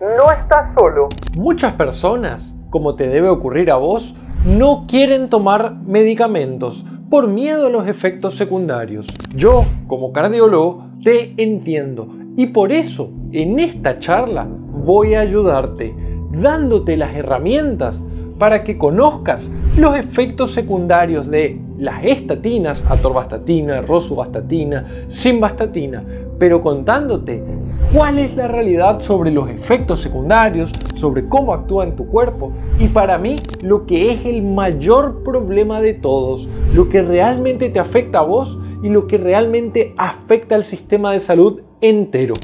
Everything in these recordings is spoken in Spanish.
no estás solo. Muchas personas, como te debe ocurrir a vos, no quieren tomar medicamentos por miedo a los efectos secundarios. Yo, como cardiólogo, te entiendo y por eso en esta charla voy a ayudarte dándote las herramientas para que conozcas los efectos secundarios de las estatinas, atorvastatina, rosuvastatina, simvastatina, pero contándote cuál es la realidad sobre los efectos secundarios, sobre cómo actúa en tu cuerpo y para mí lo que es el mayor problema de todos, lo que realmente te afecta a vos y lo que realmente afecta al sistema de salud entero.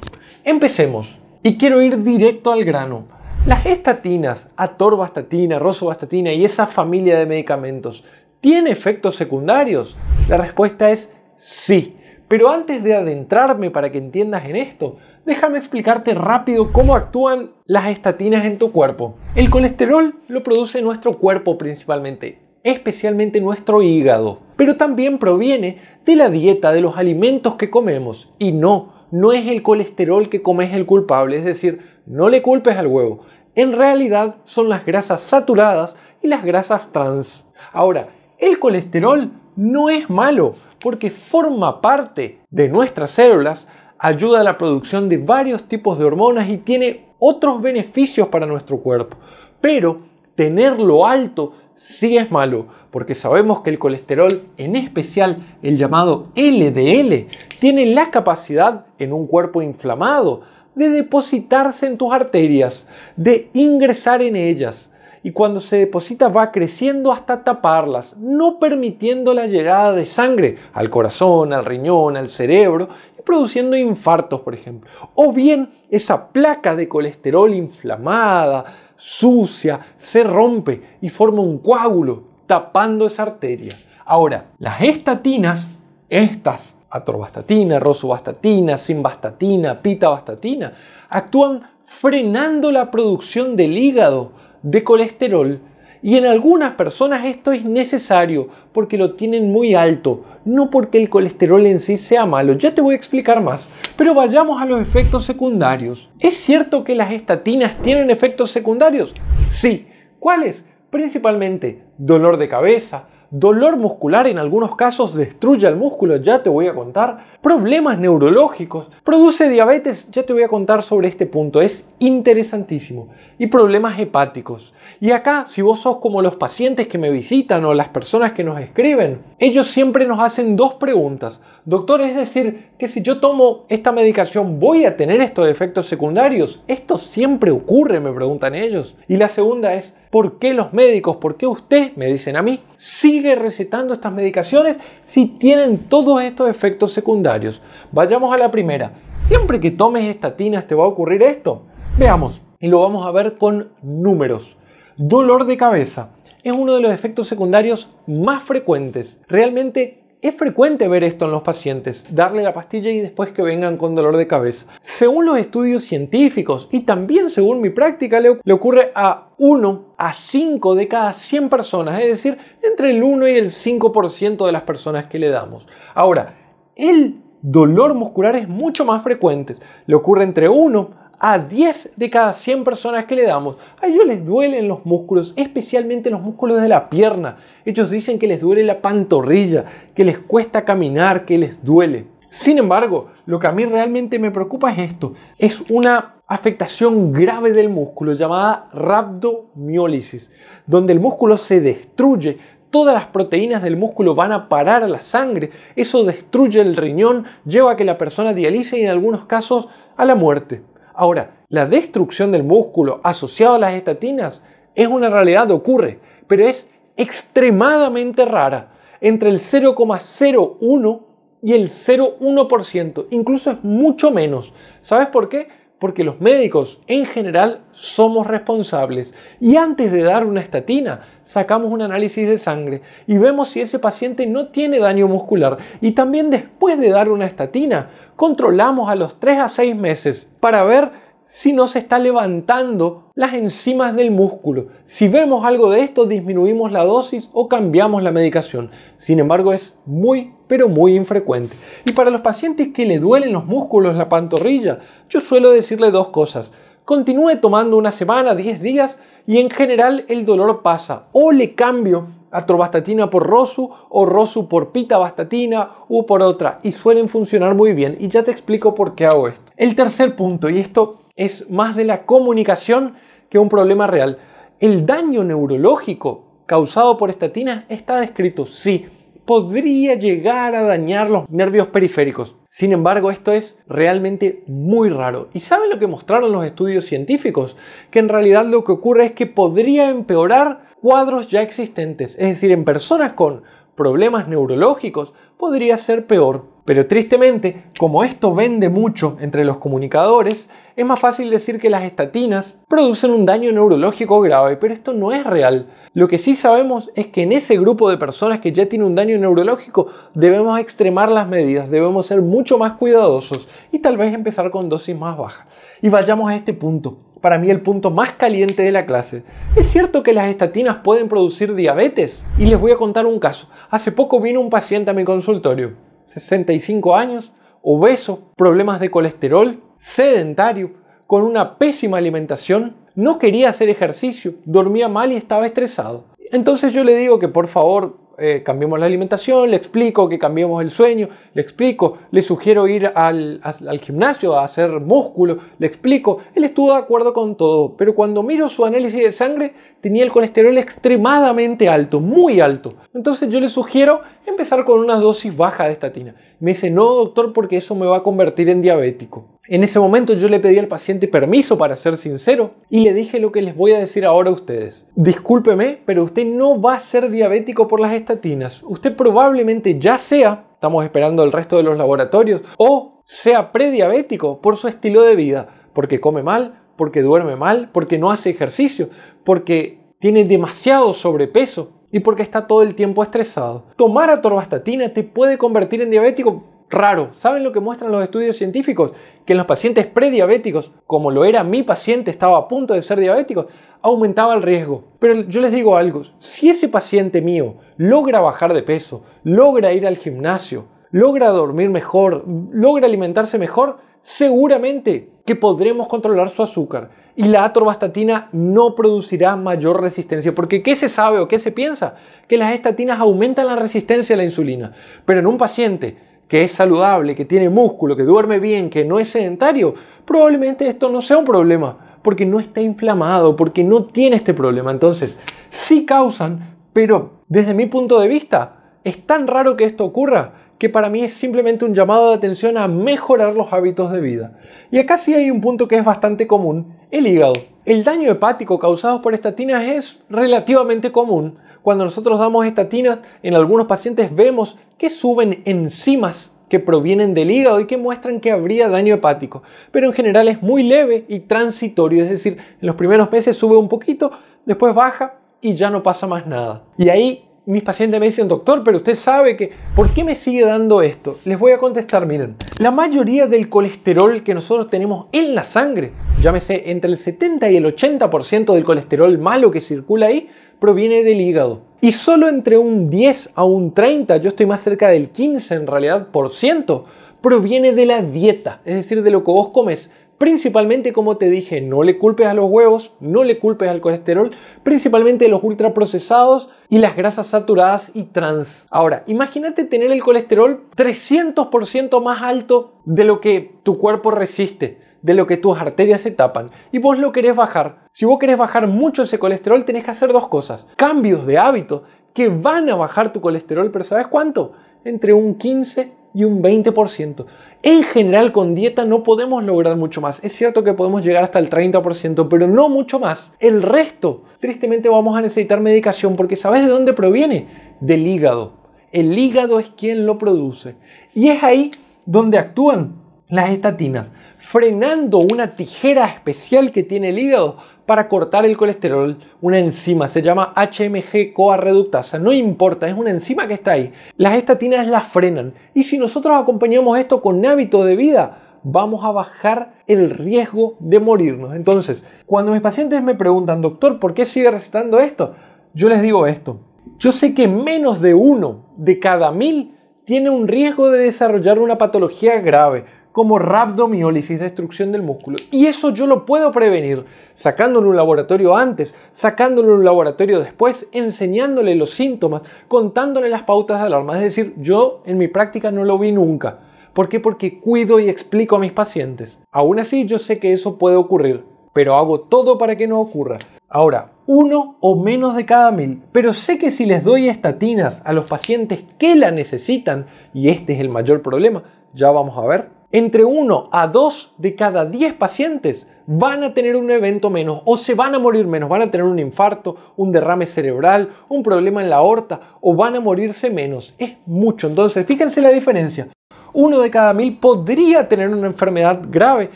Empecemos y quiero ir directo al grano. Las estatinas, atorvastatina, rosovastatina y esa familia de medicamentos, tienen efectos secundarios? La respuesta es sí. Pero antes de adentrarme para que entiendas en esto, déjame explicarte rápido cómo actúan las estatinas en tu cuerpo. El colesterol lo produce nuestro cuerpo principalmente, especialmente nuestro hígado, pero también proviene de la dieta, de los alimentos que comemos. Y no, no es el colesterol que comes el culpable, es decir, no le culpes al huevo. En realidad son las grasas saturadas y las grasas trans. Ahora, el colesterol no es malo porque forma parte de nuestras células ayuda a la producción de varios tipos de hormonas y tiene otros beneficios para nuestro cuerpo. Pero tenerlo alto sí es malo, porque sabemos que el colesterol, en especial el llamado LDL, tiene la capacidad en un cuerpo inflamado de depositarse en tus arterias, de ingresar en ellas y cuando se deposita va creciendo hasta taparlas, no permitiendo la llegada de sangre al corazón, al riñón, al cerebro y produciendo infartos, por ejemplo. O bien esa placa de colesterol inflamada, sucia, se rompe y forma un coágulo tapando esa arteria. Ahora, las estatinas, estas atorvastatina, rosuvastatina, simvastatina, pitavastatina, actúan frenando la producción del hígado de colesterol y en algunas personas esto es necesario porque lo tienen muy alto, no porque el colesterol en sí sea malo, ya te voy a explicar más, pero vayamos a los efectos secundarios. ¿Es cierto que las estatinas tienen efectos secundarios? Sí, ¿cuáles? Principalmente dolor de cabeza, dolor muscular, en algunos casos destruye el músculo, ya te voy a contar, problemas neurológicos, produce diabetes, ya te voy a contar sobre este punto, es interesantísimo, y problemas hepáticos. Y acá, si vos sos como los pacientes que me visitan o las personas que nos escriben, ellos siempre nos hacen dos preguntas. Doctor, es decir, que si yo tomo esta medicación voy a tener estos efectos secundarios. Esto siempre ocurre, me preguntan ellos. Y la segunda es, ¿por qué los médicos, por qué usted, me dicen a mí, sigue recetando estas medicaciones si tienen todos estos efectos secundarios? Vayamos a la primera. Siempre que tomes estatinas te va a ocurrir esto. Veamos, y lo vamos a ver con números. Dolor de cabeza es uno de los efectos secundarios más frecuentes. Realmente es frecuente ver esto en los pacientes, darle la pastilla y después que vengan con dolor de cabeza. Según los estudios científicos y también según mi práctica, le ocurre a 1 a 5 de cada 100 personas, es decir, entre el 1 y el 5% de las personas que le damos. Ahora, el dolor muscular es mucho más frecuente, le ocurre entre 1 a 10 de cada 100 personas que le damos, a ellos les duelen los músculos, especialmente los músculos de la pierna. Ellos dicen que les duele la pantorrilla, que les cuesta caminar, que les duele. Sin embargo, lo que a mí realmente me preocupa es esto. Es una afectación grave del músculo llamada rhabdomiólisis, donde el músculo se destruye, todas las proteínas del músculo van a parar a la sangre, eso destruye el riñón, lleva a que la persona dialice y en algunos casos a la muerte. Ahora, la destrucción del músculo asociado a las estatinas es una realidad ocurre, pero es extremadamente rara, entre el 0,01 y el 0,1%, incluso es mucho menos. ¿Sabes por qué? porque los médicos en general somos responsables. Y antes de dar una estatina, sacamos un análisis de sangre y vemos si ese paciente no tiene daño muscular. Y también después de dar una estatina, controlamos a los 3 a 6 meses para ver si no se está levantando las enzimas del músculo. Si vemos algo de esto, disminuimos la dosis o cambiamos la medicación. Sin embargo, es muy, pero muy infrecuente. Y para los pacientes que le duelen los músculos, la pantorrilla, yo suelo decirle dos cosas. Continúe tomando una semana, 10 días, y en general el dolor pasa. O le cambio atorvastatina por Rosu o Rosu por pitabastatina u por otra y suelen funcionar muy bien y ya te explico por qué hago esto. El tercer punto y esto es más de la comunicación que un problema real. El daño neurológico causado por estatinas está descrito, sí, podría llegar a dañar los nervios periféricos. Sin embargo, esto es realmente muy raro. ¿Y saben lo que mostraron los estudios científicos? Que en realidad lo que ocurre es que podría empeorar cuadros ya existentes. Es decir, en personas con problemas neurológicos podría ser peor pero tristemente, como esto vende mucho entre los comunicadores, es más fácil decir que las estatinas producen un daño neurológico grave, pero esto no es real. Lo que sí sabemos es que en ese grupo de personas que ya tiene un daño neurológico debemos extremar las medidas, debemos ser mucho más cuidadosos y tal vez empezar con dosis más bajas. Y vayamos a este punto, para mí el punto más caliente de la clase. Es cierto que las estatinas pueden producir diabetes y les voy a contar un caso. Hace poco vino un paciente a mi consultorio 65 años, obeso, problemas de colesterol, sedentario, con una pésima alimentación, no quería hacer ejercicio, dormía mal y estaba estresado. Entonces yo le digo que por favor eh, cambiemos la alimentación, le explico que cambiemos el sueño, le explico, le sugiero ir al, gimnasio a hacer músculo, le explico. Él estuvo de acuerdo con todo, pero cuando miro su análisis de sangre tenía el colesterol extremadamente alto, muy alto. Entonces yo le sugiero empezar con una dosis baja de estatina. Me dice, no doctor, porque eso me va a convertir en diabético. En ese momento yo le pedí al paciente permiso para ser sincero y le dije lo que les voy a decir ahora a ustedes. Discúlpeme, pero usted no va a ser diabético por las estatinas. Usted probablemente ya sea, estamos esperando el resto de los laboratorios, o sea prediabético por su estilo de vida, porque come mal, porque duerme mal, porque no hace ejercicio, porque tiene demasiado sobrepeso y porque está todo el tiempo estresado. Tomar atorvastatina te puede convertir en diabético raro. ¿Saben lo que muestran los estudios científicos? Que en los pacientes prediabéticos, como lo era mi paciente, estaba a punto de ser diabético, aumentaba el riesgo. Pero yo les digo algo, si ese paciente mío logra bajar de peso, logra ir al gimnasio, logra dormir mejor, logra alimentarse mejor, seguramente que podremos controlar su azúcar y la atorvastatina no producirá mayor resistencia. Porque ¿qué se sabe o qué se piensa? Que las estatinas aumentan la resistencia a la insulina. Pero en un paciente que es saludable, que tiene músculo, que duerme bien, que no es sedentario, probablemente esto no sea un problema, porque no está inflamado, porque no tiene este problema. Entonces, sí causan, pero desde mi punto de vista, es tan raro que esto ocurra que para mí es simplemente un llamado de atención a mejorar los hábitos de vida. Y acá sí hay un punto que es bastante común, el hígado. El daño hepático causado por estatinas es relativamente común, cuando nosotros damos estatina, en algunos pacientes vemos que suben enzimas que provienen del hígado y que muestran que habría daño hepático. Pero en general es muy leve y transitorio, es decir, en los primeros meses sube un poquito, después baja y ya no pasa más nada. Y ahí mis pacientes me dicen, doctor, pero usted sabe que, ¿por qué me sigue dando esto? Les voy a contestar, miren, la mayoría del colesterol que nosotros tenemos en la sangre, llámese entre el 70 y el 80% del colesterol malo que circula ahí, proviene del hígado. Y solo entre un 10 a un 30, yo estoy más cerca del 15 en realidad por ciento, proviene de la dieta, es decir, de lo que vos comes. Principalmente, como te dije, no le culpes a los huevos, no le culpes al colesterol, principalmente los ultraprocesados y las grasas saturadas y trans. Ahora, imagínate tener el colesterol 300% más alto de lo que tu cuerpo resiste de lo que tus arterias se tapan y vos lo querés bajar. Si vos querés bajar mucho ese colesterol, tenés que hacer dos cosas. Cambios de hábito que van a bajar tu colesterol, pero ¿sabes cuánto? Entre un 15 y un 20%. En general con dieta no podemos lograr mucho más. Es cierto que podemos llegar hasta el 30%, pero no mucho más. El resto, tristemente vamos a necesitar medicación porque ¿sabes de dónde proviene? Del hígado. El hígado es quien lo produce. Y es ahí donde actúan las estatinas frenando una tijera especial que tiene el hígado para cortar el colesterol, una enzima, se llama HMG CoA reductasa, no importa, es una enzima que está ahí. Las estatinas las frenan y si nosotros acompañamos esto con hábitos de vida, vamos a bajar el riesgo de morirnos. Entonces, cuando mis pacientes me preguntan, doctor, ¿por qué sigue recetando esto? Yo les digo esto. Yo sé que menos de uno de cada mil tiene un riesgo de desarrollar una patología grave como rhabdomiólisis, destrucción del músculo. Y eso yo lo puedo prevenir sacándolo en un laboratorio antes, sacándolo en un laboratorio después, enseñándole los síntomas, contándole las pautas de alarma. Es decir, yo en mi práctica no lo vi nunca. ¿Por qué? Porque cuido y explico a mis pacientes. Aún así, yo sé que eso puede ocurrir, pero hago todo para que no ocurra. Ahora, uno o menos de cada mil. Pero sé que si les doy estatinas a los pacientes que la necesitan, y este es el mayor problema, ya vamos a ver, entre 1 a 2 de cada 10 pacientes van a tener un evento menos o se van a morir menos, van a tener un infarto, un derrame cerebral, un problema en la aorta o van a morirse menos. Es mucho, entonces fíjense la diferencia. Uno de cada mil podría tener una enfermedad grave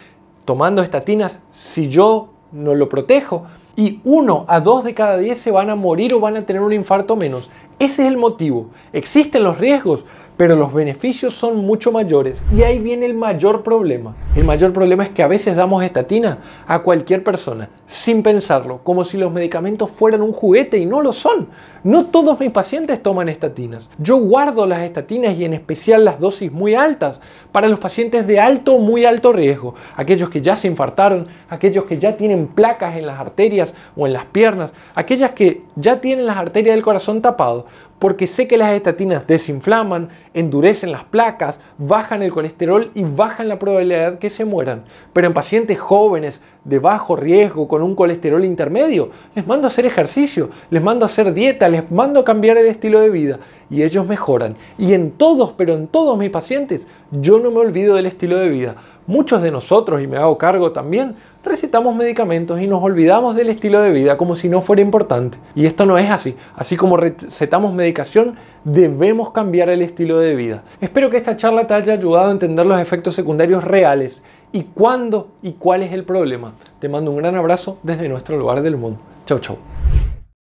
tomando estatinas si yo no lo protejo y uno a dos de cada 10 se van a morir o van a tener un infarto menos. Ese es el motivo. Existen los riesgos, pero los beneficios son mucho mayores. Y ahí viene el mayor problema. El mayor problema es que a veces damos estatina a cualquier persona, sin pensarlo, como si los medicamentos fueran un juguete y no lo son. No todos mis pacientes toman estatinas. Yo guardo las estatinas y en especial las dosis muy altas para los pacientes de alto muy alto riesgo, aquellos que ya se infartaron, aquellos que ya tienen placas en las arterias o en las piernas, aquellas que ya tienen las arterias del corazón tapado, porque sé que las estatinas desinflaman, endurecen las placas, bajan el colesterol y bajan la probabilidad que se mueran. Pero en pacientes jóvenes de bajo riesgo, con un colesterol intermedio, les mando a hacer ejercicio, les mando a hacer dieta, les mando a cambiar el estilo de vida y ellos mejoran. Y en todos, pero en todos mis pacientes, yo no me olvido del estilo de vida. Muchos de nosotros, y me hago cargo también, recetamos medicamentos y nos olvidamos del estilo de vida como si no fuera importante. Y esto no es así. Así como recetamos medicación, debemos cambiar el estilo de vida. Espero que esta charla te haya ayudado a entender los efectos secundarios reales y cuándo y cuál es el problema. Te mando un gran abrazo desde nuestro lugar del mundo. Chau, chau.